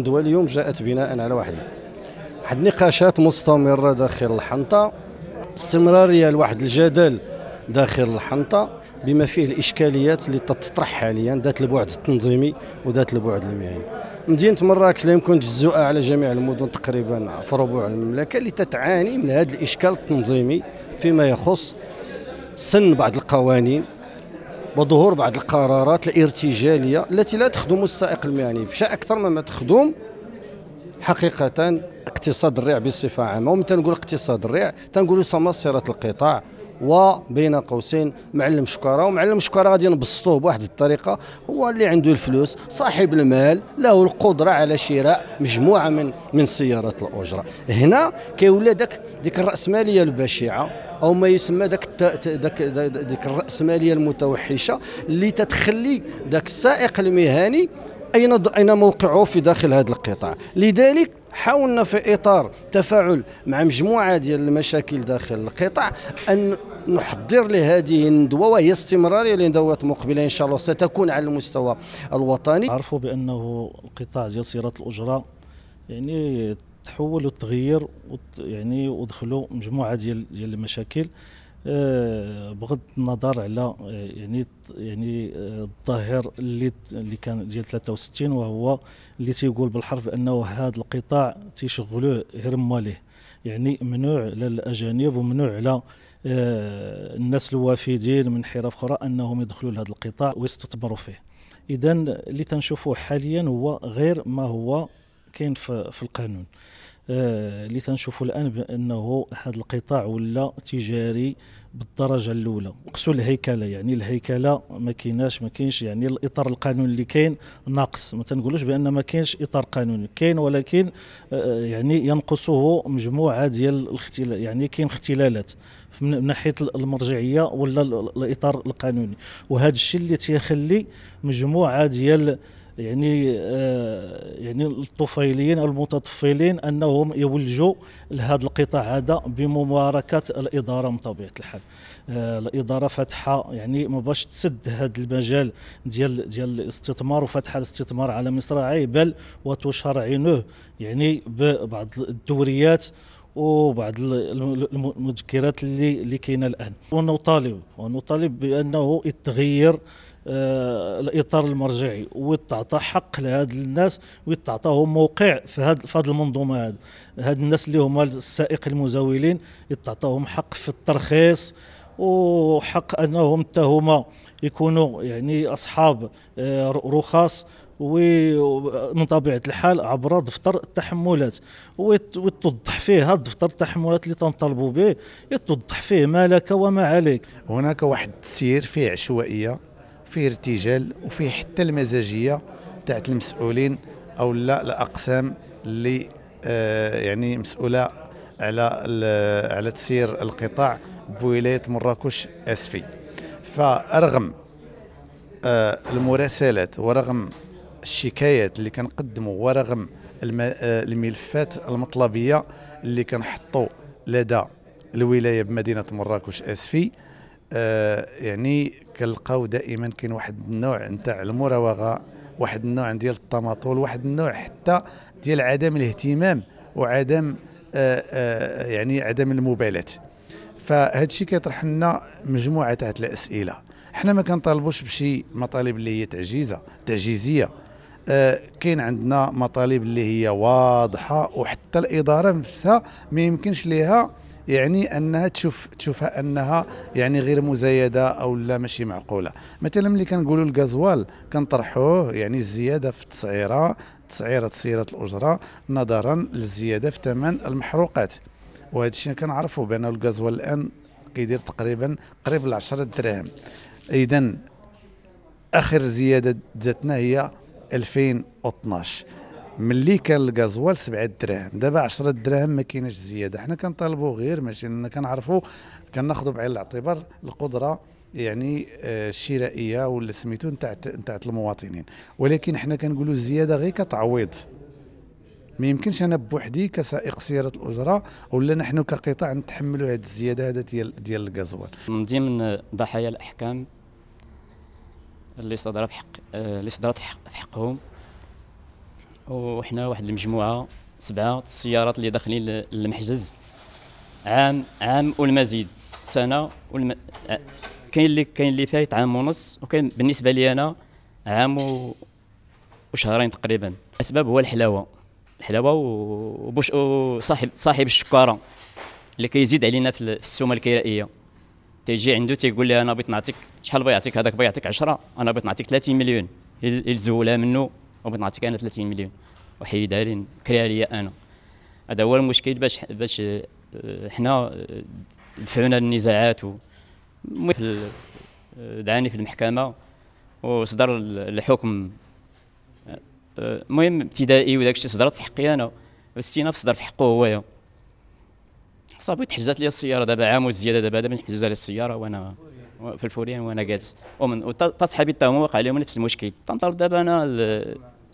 الندوه اليوم جاءت بناء على واحد واحد النقاشات مستمره داخل الحنطه استمراريه لواحد الجدل داخل الحنطه بما فيه الاشكاليات اللي تطرح حاليا ذات البعد التنظيمي وذات البعد المهني مدينه مراكش لا يمكن تجزؤها على جميع المدن تقريبا في ربوع المملكه اللي تتعاني من هذا الاشكال التنظيمي فيما يخص سن بعض القوانين وظهور بعض القرارات الارتجاليه التي لا تخدم السائق المهني بشيء اكثر مما تخدم حقيقه اقتصاد الريع بصفه عامه ومن تنقول اقتصاد الريع تنقول سماسره القطاع وبين قوسين معلم شكاره ومعلم شكاره غادي نبسطوه بواحد الطريقه هو اللي عنده الفلوس صاحب المال له القدره على شراء مجموعه من من سيارات الاجره هنا كيولي داك ديك الراسماليه البشعه او ما يسمى داك داك ديك الراسماليه المتوحشه اللي تتخلي داك السائق المهني اين اين موقعه في داخل هذا القطاع لذلك حاولنا في اطار تفاعل مع مجموعه ديال المشاكل داخل القطاع ان نحضر لهذه الندوه وهي استمراريه لندوات مقبله ان شاء الله ستكون على المستوى الوطني عرفوا بانه القطاع ديال صيانه الاجره يعني تحول وتغير يعني ودخلوا مجموعه ديال ديال المشاكل بغض النظر على يعني يعني الظاهر اللي اللي كان ديال 63 وهو اللي تيقول بالحرف انه هذا القطاع تيشغلوه غير ماليه يعني ممنوع على الاجانب وممنوع على آه، الناس الوافدين من حرف اخرى انهم يدخلوا لهذا القطاع ويستثمروا فيه اذا اللي تنشوفوه حاليا هو غير ما هو كاين في القانون آه، اللي تنشوفوا الان بانه هذا القطاع ولا تجاري بالدرجه الاولى قصوا الهيكله يعني الهيكله ما كايناش ما كاينش يعني الاطار القانوني اللي كاين ناقص ما تنقولوش بان ما كاينش اطار قانوني كاين ولكن آه، يعني ينقصه مجموعه ديال الاختلال يعني كاين اختلالات من ناحيه المرجعيه ولا الاطار القانوني وهذا الشيء اللي تيخلي مجموعه ديال يعني آه، يعني الطفيليين او المتطفلين انهم يولجوا لهذا القطاع هذا بمباركه الاداره من طبيعه الحال آه، الاداره فاتحه يعني ما باش تسد هذا المجال ديال ديال الاستثمار وفاتحه الاستثمار على مصراعيه بل وتشرعنه يعني ببعض الدوريات وبعض المذكرات اللي اللي كاينه الان ونطالب ونطالب بانه يتغير آه الاطار المرجعي ويتعطى حق لهاد الناس ويتعطاهم موقع في هاد في هاد المنظومه هاد هاد الناس اللي هما السائق المزاولين يتعطاهم حق في الترخيص وحق انهم حتى هما يكونوا يعني اصحاب آه، رخص ومن طبيعه الحال عبر دفتر التحملات وتوضح فيه هذا دفتر التحملات اللي تنطلبوا به يتوضح فيه ما لك وما عليك هناك واحد تسير فيه عشوائيه فيه ارتجال وفيه حتى المزاجيه تاعت المسؤولين او لا الاقسام اللي آه يعني مسؤوله على على تسيير القطاع بولايه مراكش اسفي فرغم آه، المراسلات ورغم الشكايات اللي كنقدموا ورغم آه، الملفات المطلبيه اللي كنحطوا لدى الولايه بمدينه مراكش اسفي آه، يعني كنلقاو دائما كاين واحد النوع نتاع المراوغه واحد النوع ديال الطماطول واحد النوع حتى ديال عدم الاهتمام وعدم آآ آآ يعني عدم المبالاه فهذا الشيء كيطرح لنا مجموعه تاع الاسئله حنا ما كنطالبوش بشي مطالب اللي هي تعجيزه تعجيزيه آه كاين عندنا مطالب اللي هي واضحه وحتى الاداره نفسها ما يمكنش ليها يعني انها تشوف تشوفها انها يعني غير مزايده او لا ماشي معقوله مثلا ملي كنقولوا الغازوال كنطرحوه يعني الزياده في التسعيره تسعيره سيره الاجره نظرا للزياده في ثمن المحروقات وهذا الشيء كنعرفوا بان الغازوال الان كيدير تقريبا قريب ل 10 دراهم اذا اخر زياده داتنا هي 2012 ملي كان الغازوال 7 دراهم دابا 10 دراهم ما كايناش زياده حنا كنطالبوا غير ماشي لان كنعرفوا كناخذوا بعين الاعتبار القدره يعني آه، الشرائيه ولا سميتو نتاع نتاع المواطنين ولكن حنا كنقولوا الزياده غير كتعويض ما يمكنش انا بوحدي كسائق سياره الاجره ولا نحن كقطاع نتحملوا هذه الزياده هذا ديال ديال الغازوال من ضمن ضحايا الاحكام اللي صدر بحق آه، اللي صدرت في حقهم وحنا واحد المجموعه سبعه السيارات اللي داخلين المحجز عام عام والمزيد سنه والم... آه، كاين اللي كاين اللي فايت عام ونص وكاين بالنسبه لي انا عام و... وشهرين تقريبا الاسباب هو الحلاوه الحلاوه وبوش وصاحب صاحب الشكاره اللي كيزيد علينا في السومه الكرائيه تيجي عنده تيقول لي انا بغيت نعطيك شحال بغيت يعطيك هذاك بغيت يعطيك 10 انا بغيت نعطيك 30 مليون يلزولها منه وبغيت نعطيك انا 30 مليون وحيدها لي كريها ليا انا هذا هو المشكل باش باش آه، حنا آه، دفعونا النزاعات آه، دعاني في المحكمه وصدر الحكم المهم ابتدائي وداك الشيء صدرت في حقي انا السينا صدر في حقه هويا صافي تحجزات لي السياره دابا عام وزياده دابا دابا نحجز لي السياره وانا في الفوريان وانا جالس ومن وصحابي حتى هما وقع عليهم نفس المشكل تنطلب دابا انا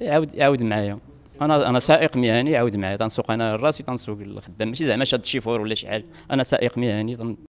يعاود يعاود معايا انا انا سائق مهني يعاود معايا تنسوق انا راسي تنسوق الخدام ماشي زعما شاد فور ولا شي حاجه انا سائق مهني